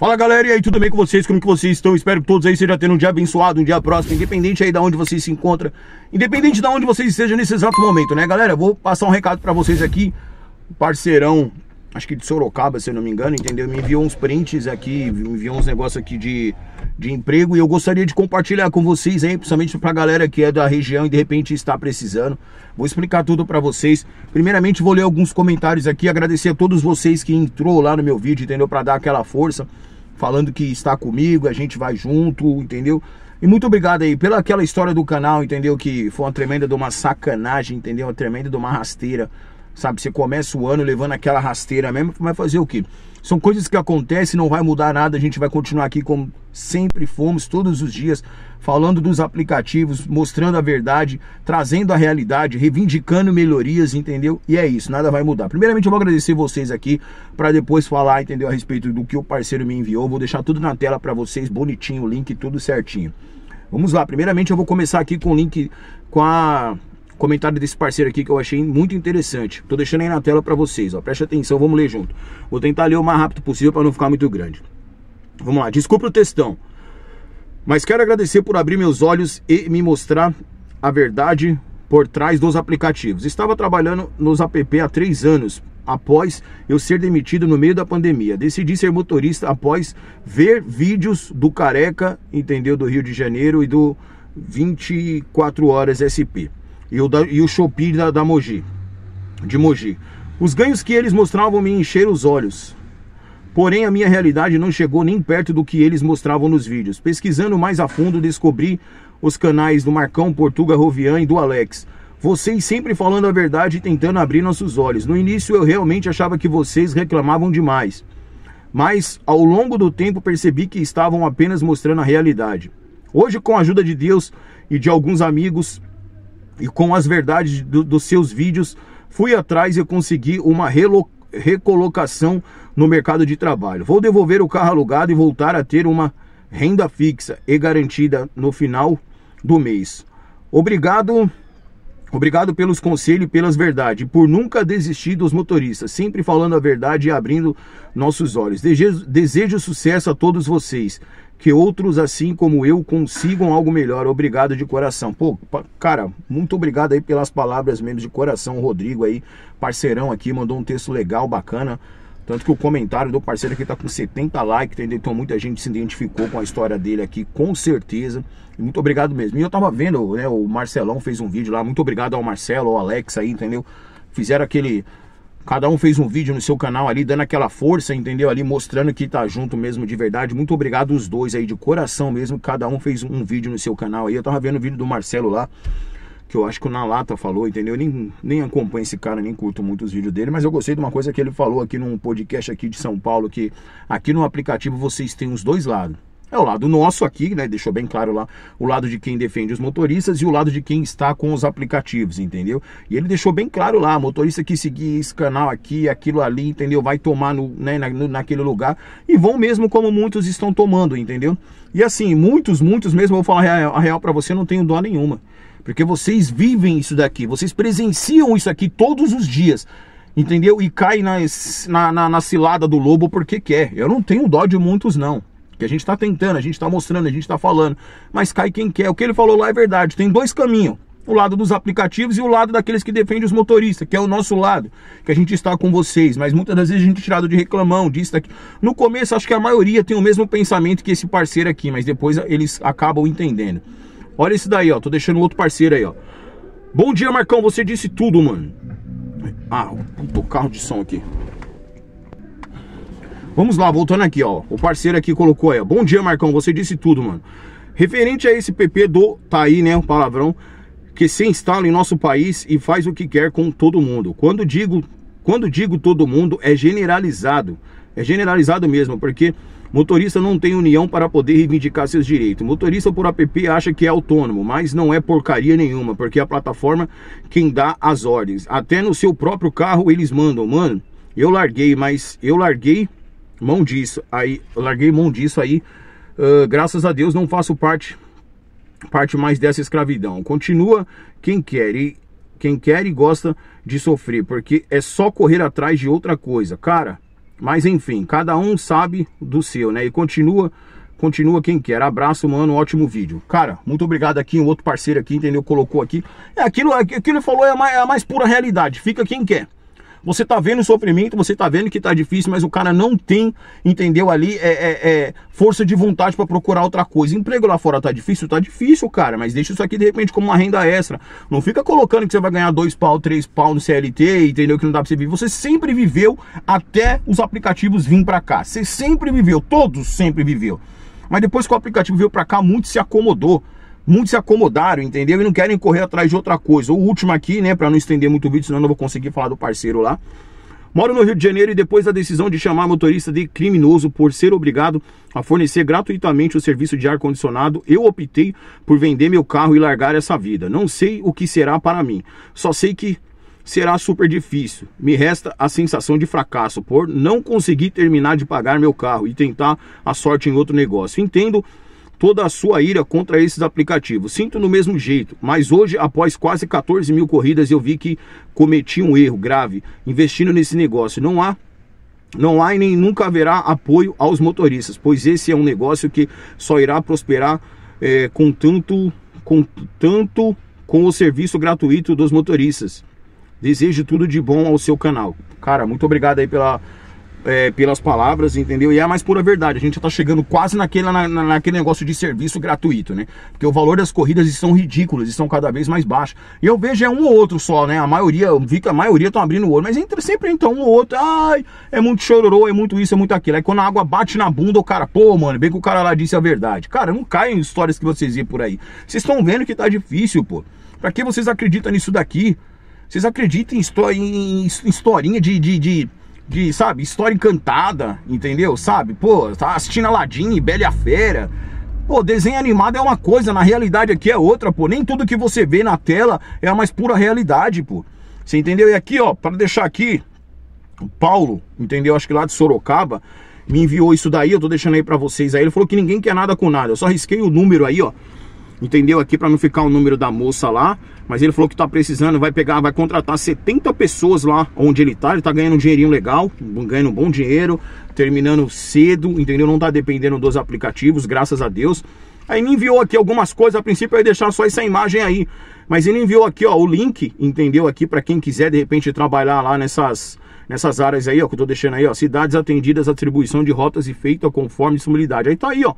Fala galera, e aí, tudo bem com vocês? Como que vocês estão? Espero que todos aí estejam tendo um dia abençoado, um dia próximo, independente aí de onde vocês se encontram, independente de onde vocês estejam nesse exato momento, né galera? Vou passar um recado para vocês aqui, parceirão, acho que de Sorocaba, se eu não me engano, entendeu? Me enviou uns prints aqui, me enviou uns negócios aqui de, de emprego e eu gostaria de compartilhar com vocês aí, principalmente pra galera que é da região e de repente está precisando. Vou explicar tudo para vocês. Primeiramente vou ler alguns comentários aqui, agradecer a todos vocês que entrou lá no meu vídeo, entendeu? Para dar aquela força falando que está comigo, a gente vai junto, entendeu? E muito obrigado aí pela aquela história do canal, entendeu? Que foi uma tremenda de uma sacanagem, entendeu? Uma tremenda de uma rasteira sabe? Você começa o ano levando aquela rasteira mesmo, vai fazer o quê? São coisas que acontecem, não vai mudar nada, a gente vai continuar aqui como sempre fomos, todos os dias, falando dos aplicativos, mostrando a verdade, trazendo a realidade, reivindicando melhorias, entendeu? E é isso, nada vai mudar. Primeiramente eu vou agradecer vocês aqui para depois falar, entendeu, a respeito do que o parceiro me enviou. Vou deixar tudo na tela para vocês, bonitinho, o link tudo certinho. Vamos lá, primeiramente eu vou começar aqui com o link com a comentário desse parceiro aqui que eu achei muito interessante. Tô deixando aí na tela para vocês, ó. Preste atenção, vamos ler junto. Vou tentar ler o mais rápido possível para não ficar muito grande. Vamos lá. Desculpa o textão, mas quero agradecer por abrir meus olhos e me mostrar a verdade por trás dos aplicativos. Estava trabalhando nos app há três anos, após eu ser demitido no meio da pandemia. Decidi ser motorista após ver vídeos do Careca, entendeu? Do Rio de Janeiro e do 24 Horas SP e o, da, e o Shopee da, da de Moji. Os ganhos que eles mostravam me encheram os olhos. Porém, a minha realidade não chegou nem perto do que eles mostravam nos vídeos. Pesquisando mais a fundo, descobri os canais do Marcão, Portuga, Rovian e do Alex. Vocês sempre falando a verdade e tentando abrir nossos olhos. No início eu realmente achava que vocês reclamavam demais. Mas ao longo do tempo percebi que estavam apenas mostrando a realidade. Hoje, com a ajuda de Deus e de alguns amigos, e com as verdades do, dos seus vídeos, fui atrás e consegui uma recolocação no mercado de trabalho. Vou devolver o carro alugado e voltar a ter uma renda fixa e garantida no final do mês. Obrigado, obrigado pelos conselhos e pelas verdades, por nunca desistir dos motoristas, sempre falando a verdade e abrindo nossos olhos. Desejo, desejo sucesso a todos vocês que outros assim como eu consigam algo melhor. Obrigado de coração. Pô, cara, muito obrigado aí pelas palavras mesmo de coração, o Rodrigo aí, parceirão aqui, mandou um texto legal, bacana. Tanto que o comentário do parceiro aqui tá com 70 likes, entendeu? Então muita gente se identificou com a história dele aqui, com certeza. Muito obrigado mesmo. E eu tava vendo, né, o Marcelão fez um vídeo lá. Muito obrigado ao Marcelo, ao Alex aí, entendeu? Fizeram aquele Cada um fez um vídeo no seu canal ali, dando aquela força, entendeu? Ali mostrando que tá junto mesmo de verdade. Muito obrigado os dois aí, de coração mesmo. Cada um fez um vídeo no seu canal aí. Eu tava vendo o vídeo do Marcelo lá, que eu acho que o Nalata falou, entendeu? Eu nem, nem acompanho esse cara, nem curto muito os vídeos dele, mas eu gostei de uma coisa que ele falou aqui num podcast aqui de São Paulo, que aqui no aplicativo vocês têm os dois lados. É o lado nosso aqui, né? Deixou bem claro lá o lado de quem defende os motoristas e o lado de quem está com os aplicativos, entendeu? E ele deixou bem claro lá, motorista que seguir esse canal aqui, aquilo ali, entendeu? Vai tomar no, né, na, naquele lugar e vão mesmo como muitos estão tomando, entendeu? E assim, muitos, muitos mesmo, vou falar a real, real para você, não tenho dó nenhuma. Porque vocês vivem isso daqui, vocês presenciam isso aqui todos os dias entendeu? E cai na, na, na, na cilada do lobo porque quer. Eu não tenho dó de muitos, não. Porque a gente está tentando, a gente está mostrando, a gente está falando. Mas cai quem quer. O que ele falou lá é verdade. Tem dois caminhos. O lado dos aplicativos e o lado daqueles que defendem os motoristas, que é o nosso lado, que a gente está com vocês, mas muitas das vezes a gente é tirado de reclamão, disso, daqui. No começo, acho que a maioria tem o mesmo pensamento que esse parceiro aqui, mas depois eles acabam entendendo. Olha esse daí, ó. Tô deixando outro parceiro aí, ó. Bom dia, Marcão. Você disse tudo, mano. Ah, puto carro de som aqui. Vamos lá, voltando aqui, ó. O parceiro aqui colocou aí, ó. Bom dia, Marcão. Você disse tudo, mano. Referente a esse PP do. Tá aí, né? O palavrão. Que se instala em nosso país e faz o que quer com todo mundo. Quando digo, quando digo todo mundo, é generalizado. É generalizado mesmo, porque motorista não tem união para poder reivindicar seus direitos. Motorista por app acha que é autônomo, mas não é porcaria nenhuma, porque é a plataforma quem dá as ordens. Até no seu próprio carro eles mandam, mano. Eu larguei, mas eu larguei mão disso, aí larguei mão disso aí, uh, graças a Deus não faço parte parte mais dessa escravidão. Continua quem quer e quem quer e gosta de sofrer, porque é só correr atrás de outra coisa, cara. Mas enfim, cada um sabe do seu, né? E continua continua quem quer. Abraço, mano, ótimo vídeo. Cara, muito obrigado aqui, um outro parceiro aqui, entendeu? Colocou aqui. É aquilo, aquilo ele falou é a mais, é a mais pura realidade. Fica quem quer. Você tá vendo o sofrimento, você tá vendo que tá difícil, mas o cara não tem, entendeu? Ali é, é, é força de vontade para procurar outra coisa. Emprego lá fora tá difícil? Tá difícil, cara, mas deixa isso aqui de repente como uma renda extra. Não fica colocando que você vai ganhar dois pau, três pau no CLT, entendeu? Que não dá pra você viver. Você sempre viveu até os aplicativos vir para cá. Você sempre viveu, todos sempre viveu. Mas depois que o aplicativo veio para cá, muito se acomodou muitos se acomodaram, entendeu? E não querem correr atrás de outra coisa. O último aqui, né, para não estender muito o vídeo, senão eu não vou conseguir falar do parceiro lá. Moro no Rio de Janeiro e depois da decisão de chamar motorista de criminoso por ser obrigado a fornecer gratuitamente o serviço de ar-condicionado, eu optei por vender meu carro e largar essa vida. Não sei o que será para mim, só sei que será super difícil. Me resta a sensação de fracasso por não conseguir terminar de pagar meu carro e tentar a sorte em outro negócio. Entendo toda a sua ira contra esses aplicativos. Sinto no mesmo jeito, mas hoje, após quase 14 mil corridas, eu vi que cometi um erro grave investindo nesse negócio. Não há não há e nem nunca haverá apoio aos motoristas, pois esse é um negócio que só irá prosperar é, com tanto com tanto com o serviço gratuito dos motoristas. Desejo tudo de bom ao seu canal. Cara, muito obrigado aí pela é, pelas palavras, entendeu? E é a mais pura verdade. A gente já tá chegando quase naquele, na, naquele negócio de serviço gratuito, né? Porque o valor das corridas estão ridículos, estão cada vez mais baixos. E eu vejo é um ou outro só, né? A maioria, eu vi que a maioria estão abrindo o olho, mas entra sempre então um ou outro, ai, é muito chororô, é muito isso, é muito aquilo. Aí quando a água bate na bunda, o cara, pô, mano, bem que o cara lá disse a verdade. Cara, não caem histórias que vocês vê por aí. Vocês estão vendo que tá difícil, pô. Pra que vocês acreditam nisso daqui? Vocês acreditam em, história, em, em historinha de, de, de de, sabe, história encantada, entendeu? Sabe? Pô, tá assistindo Aladdin e Bela e a Fera. Pô, desenho animado é uma coisa, na realidade aqui é outra, pô. Nem tudo que você vê na tela é a mais pura realidade, pô. Você entendeu? E aqui, ó, para deixar aqui, o Paulo, entendeu? Acho que lá de Sorocaba, me enviou isso daí, eu tô deixando aí para vocês aí. Ele falou que ninguém quer nada com nada. Eu só risquei o número aí, ó entendeu? Aqui para não ficar o número da moça lá, mas ele falou que tá precisando, vai pegar, vai contratar 70 pessoas lá onde ele tá, ele tá ganhando um dinheirinho legal, ganhando um bom dinheiro, terminando cedo, entendeu? Não tá dependendo dos aplicativos, graças a Deus. Aí me enviou aqui algumas coisas, a princípio eu ia deixar só essa imagem aí, mas ele enviou aqui, ó, o link, entendeu? Aqui para quem quiser de repente trabalhar lá nessas nessas áreas aí, ó, que eu tô deixando aí, ó, cidades atendidas, atribuição de rotas e feita conforme disponibilidade. Aí tá aí, ó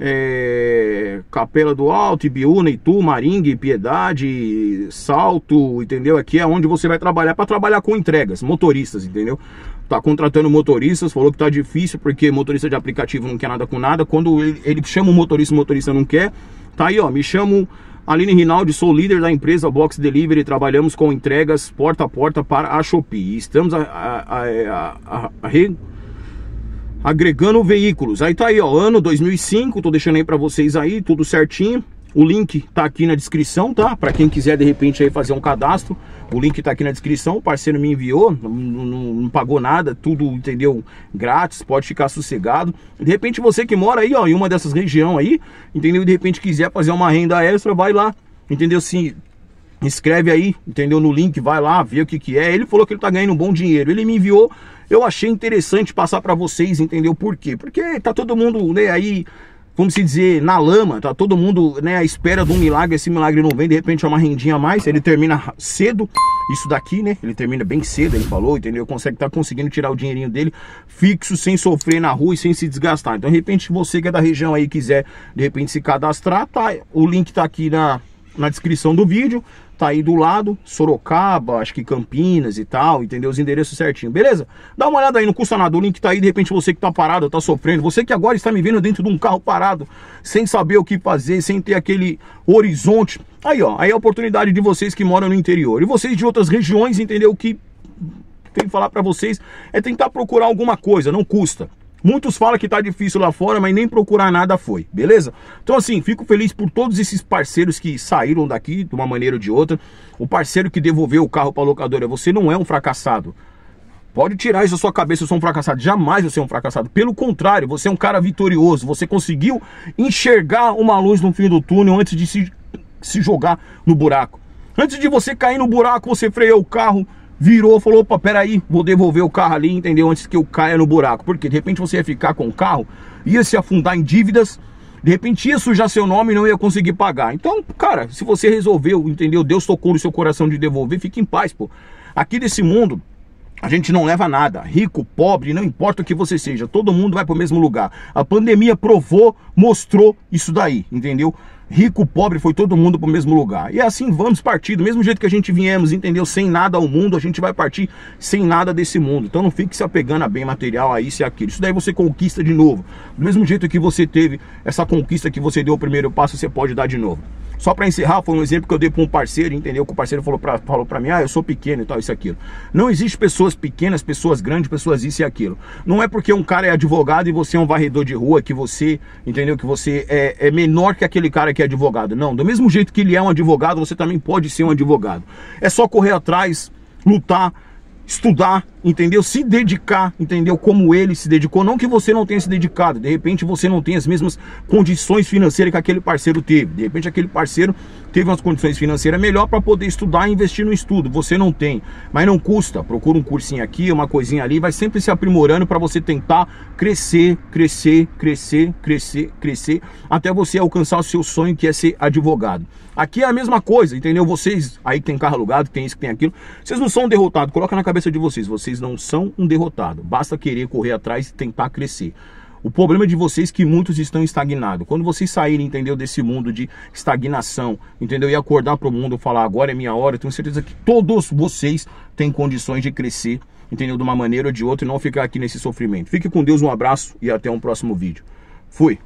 é, Capela do Alto, Ibiúna, Itu, Maringue, Piedade, Salto, entendeu? Aqui é onde você vai trabalhar para trabalhar com entregas, motoristas, entendeu? Tá contratando motoristas, falou que tá difícil porque motorista de aplicativo não quer nada com nada. Quando ele, ele chama o motorista, o motorista não quer. Tá aí, ó, me chamo Aline Rinaldi, sou líder da empresa Box Delivery, trabalhamos com entregas porta a porta para a Shopee. Estamos a, a, a, a, a agregando veículos. Aí tá aí, ó, ano 2005, tô deixando aí para vocês aí, tudo certinho. O link tá aqui na descrição, tá? Para quem quiser de repente aí fazer um cadastro, o link tá aqui na descrição. O parceiro me enviou, não, não, não, pagou nada, tudo, entendeu? Grátis, pode ficar sossegado. De repente você que mora aí, ó, em uma dessas regiões aí, entendeu? De repente quiser fazer uma renda extra, vai lá, entendeu? Se inscreve aí, entendeu? No link, vai lá, vê o que que é. Ele falou que ele tá ganhando um bom dinheiro. Ele me enviou eu achei interessante passar para vocês, entendeu? Por quê? Porque tá todo mundo né, aí, vamos se dizer, na lama, tá todo mundo né, à espera de um milagre, esse milagre não vem, de repente é uma rendinha a mais, ele termina cedo, isso daqui, né? Ele termina bem cedo, ele falou, entendeu? Consegue estar tá conseguindo tirar o dinheirinho dele fixo, sem sofrer na rua e sem se desgastar. Então, de repente, você que é da região aí quiser, de repente, se cadastrar, tá? O link tá aqui na na descrição do vídeo, tá aí do lado, Sorocaba, acho que Campinas e tal, entendeu? Os endereços certinho, beleza? Dá uma olhada aí, não custa nada, o link tá aí, de repente você que tá parado, tá sofrendo, você que agora está me vendo dentro de um carro parado, sem saber o que fazer, sem ter aquele horizonte, aí ó, aí é a oportunidade de vocês que moram no interior, e vocês de outras regiões, entendeu? o Que tem que falar para vocês é tentar procurar alguma coisa, não custa. Muitos falam que tá difícil lá fora, mas nem procurar nada foi, beleza? Então assim, fico feliz por todos esses parceiros que saíram daqui de uma maneira ou de outra. O parceiro que devolveu o carro para locadora, você não é um fracassado. Pode tirar isso da sua cabeça, eu sou um fracassado. Jamais você é um fracassado. Pelo contrário, você é um cara vitorioso. Você conseguiu enxergar uma luz no fim do túnel antes de se, se jogar no buraco. Antes de você cair no buraco, você freou o carro, virou, falou, opa, peraí, vou devolver o carro ali, entendeu? Antes que eu caia no buraco. Porque de repente você ia ficar com o carro, ia se afundar em dívidas, de repente ia sujar seu nome e não ia conseguir pagar. Então, cara, se você resolveu, entendeu? Deus tocou no seu coração de devolver, fique em paz, pô. Aqui desse mundo, a gente não leva nada, rico, pobre, não importa o que você seja, todo mundo vai para o mesmo lugar. A pandemia provou, mostrou isso daí, entendeu? rico, pobre, foi todo mundo para o mesmo lugar. E é assim vamos partir, do mesmo jeito que a gente viemos, entendeu? Sem nada ao mundo, a gente vai partir sem nada desse mundo. Então não fique se apegando a bem material, a isso e aquilo. Isso daí você conquista de novo. Do mesmo jeito que você teve essa conquista que você deu o primeiro passo, você pode dar de novo. Só para encerrar, foi um exemplo que eu dei para um parceiro, entendeu? Que o parceiro falou para falou pra mim, ah, eu sou pequeno e tal, isso e aquilo. Não existe pessoas pequenas, pessoas grandes, pessoas isso e aquilo. Não é porque um cara é advogado e você é um varredor de rua, que você, entendeu? Que você é, é menor que aquele cara que que é advogado. Não, do mesmo jeito que ele é um advogado, você também pode ser um advogado. É só correr atrás, lutar, estudar, entendeu? Se dedicar, entendeu? Como ele se dedicou. Não que você não tenha se dedicado. De repente você não tem as mesmas condições financeiras que aquele parceiro teve. De repente aquele parceiro teve umas condições financeiras melhor para poder estudar e investir no estudo. Você não tem, mas não custa. Procura um cursinho aqui, uma coisinha ali, vai sempre se aprimorando para você tentar crescer, crescer, crescer, crescer, crescer, até você alcançar o seu sonho que é ser advogado. Aqui é a mesma coisa, entendeu? Vocês aí que tem carro alugado, tem isso, tem aquilo, vocês não são um derrotado. Coloca na cabeça de vocês, vocês não são um derrotado. Basta querer correr atrás e tentar crescer. O problema é de vocês é que muitos estão estagnados. Quando vocês saírem, entendeu, desse mundo de estagnação, entendeu, e acordar para o mundo falar agora é minha hora, eu tenho certeza que todos vocês têm condições de crescer, entendeu, de uma maneira ou de outra e não ficar aqui nesse sofrimento. Fique com Deus, um abraço e até um próximo vídeo. Fui!